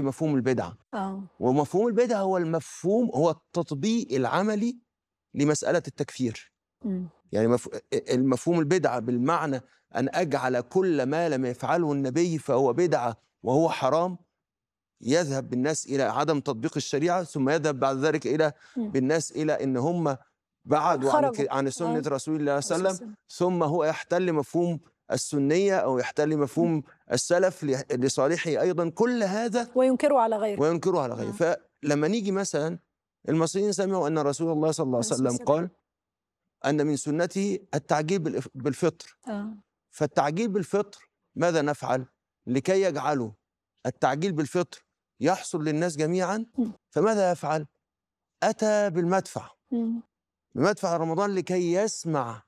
مفهوم البدعه اه ومفهوم البدعه هو المفهوم هو التطبيق العملي لمساله التكفير م. يعني مف... المفهوم البدعه بالمعنى ان اجعل كل ما لم يفعله النبي فهو بدعه وهو حرام يذهب بالناس الى عدم تطبيق الشريعه ثم يذهب بعد ذلك الى م. بالناس الى ان هم بعدوا عن, عن سنه آه. رسول الله صلى الله عليه وسلم ثم هو يحتل مفهوم السنية أو يحتل مفهوم السلف لصالحه أيضا كل هذا وينكره على غيره وينكره على غيره آه. فلما نيجي مثلا المصريين سمعوا أن رسول الله صلى الله عليه وسلم قال أن من سنته التعجيل بالفطر آه. فالتعجيل بالفطر ماذا نفعل لكي يجعلوا التعجيل بالفطر يحصل للناس جميعا فماذا يفعل أتى بالمدفع بمدفع رمضان لكي يسمع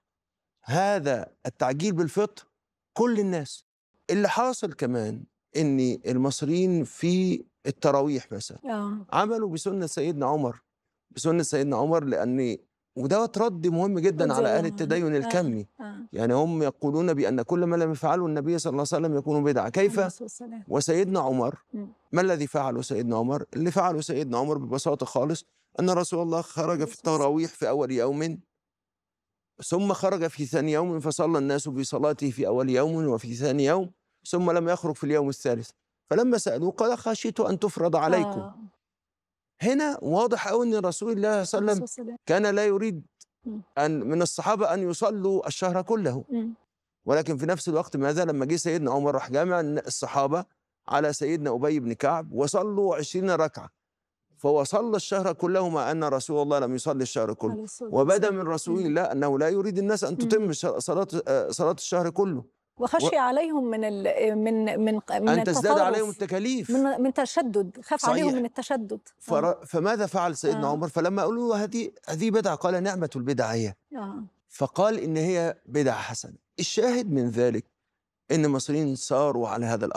هذا التعجيل بالفطر كل الناس اللي حاصل كمان ان المصريين في التراويح مثلا آه. عملوا بسنه سيدنا عمر بسنه سيدنا عمر لان ودوت رد مهم جدا على اهل التدين آه، الكمي آه. يعني هم يقولون بان كل ما لم يفعله النبي صلى الله عليه وسلم يكون بدعه كيف وسيدنا عمر ما الذي فعله سيدنا عمر اللي فعله سيدنا عمر ببساطه خالص ان رسول الله خرج في التراويح في اول يوم ثم خرج في ثاني يوم فصلى الناس بصلاته في أول يوم وفي ثاني يوم ثم لم يخرج في اليوم الثالث فلما سألوه قال خشيت أن تفرض عليكم آه. هنا واضح قوي أن رسول الله صلى الله عليه وسلم كان لا يريد أن من الصحابة أن يصلوا الشهر كله م. ولكن في نفس الوقت ماذا لما جه سيدنا عمر راح جامع الصحابة على سيدنا أبي بن كعب وصلوا 20 ركعة صلى الشهر كله مع أن رسول الله لم يصلي الشهر كله وبدا من رسول الله أنه لا يريد الناس أن تتم صلاة صلاة الشهر كله وخشي و... عليهم من ال... من من من ان تزداد عليهم التكاليف من من تشدد خاف صحيح. عليهم من التشدد فر... آه. فماذا فعل سيدنا آه. عمر فلما قالوا له هذه هذه بدعه قال نعمه البدعه هي آه. فقال ان هي بدعه حسنه الشاهد من ذلك ان المصريين ساروا على هذا الأمر